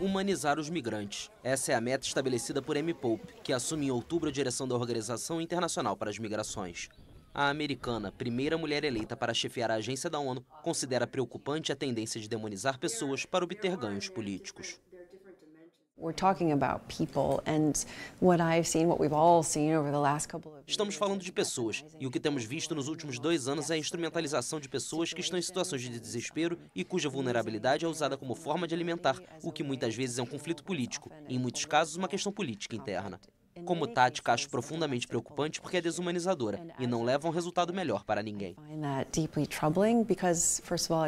humanizar os migrantes. Essa é a meta estabelecida por M. Pope, que assume em outubro a direção da Organização Internacional para as Migrações. A americana, primeira mulher eleita para chefiar a agência da ONU, considera preocupante a tendência de demonizar pessoas para obter ganhos políticos. Estamos falando de pessoas, e o que temos visto nos últimos dois anos é a instrumentalização de pessoas que estão em situações de desespero e cuja vulnerabilidade é usada como forma de alimentar, o que muitas vezes é um conflito político, e em muitos casos uma questão política interna. Como tática, acho profundamente preocupante porque é desumanizadora e não leva a um resultado melhor para ninguém. I find that deeply troubling because, first of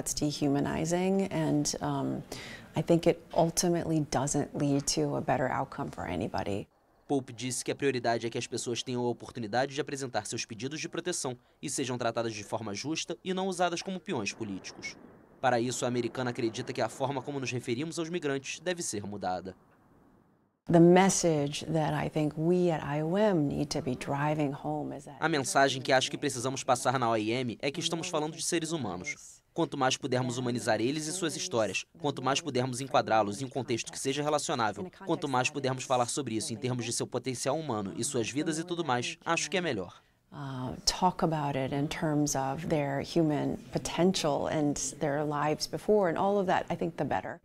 I think it ultimately doesn't lead to a better outcome for anybody. Pope disse que a prioridade é que as pessoas tenham a oportunidade de apresentar seus pedidos de proteção e sejam tratadas de forma justa e não usadas como peões políticos. Para isso, a americana acredita que a forma como nos referimos aos migrantes deve ser mudada. A mensagem que acho que precisamos passar na OIM é que estamos falando de seres humanos, Quanto mais pudermos humanizar eles e suas histórias, quanto mais pudermos enquadrá-los em um contexto que seja relacionável, quanto mais pudermos falar sobre isso em termos de seu potencial humano e suas vidas e tudo mais, acho que é melhor. Uh, talk about it in terms of their human potential and their lives before and all of that, I think the better.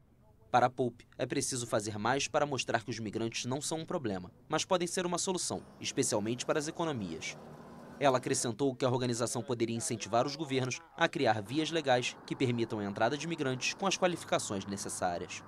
Para a Pope, é preciso fazer mais para mostrar que os migrantes não são um problema, mas podem ser uma solução, especialmente para as economias. Ela acrescentou que a organização poderia incentivar os governos a criar vias legais que permitam a entrada de imigrantes com as qualificações necessárias.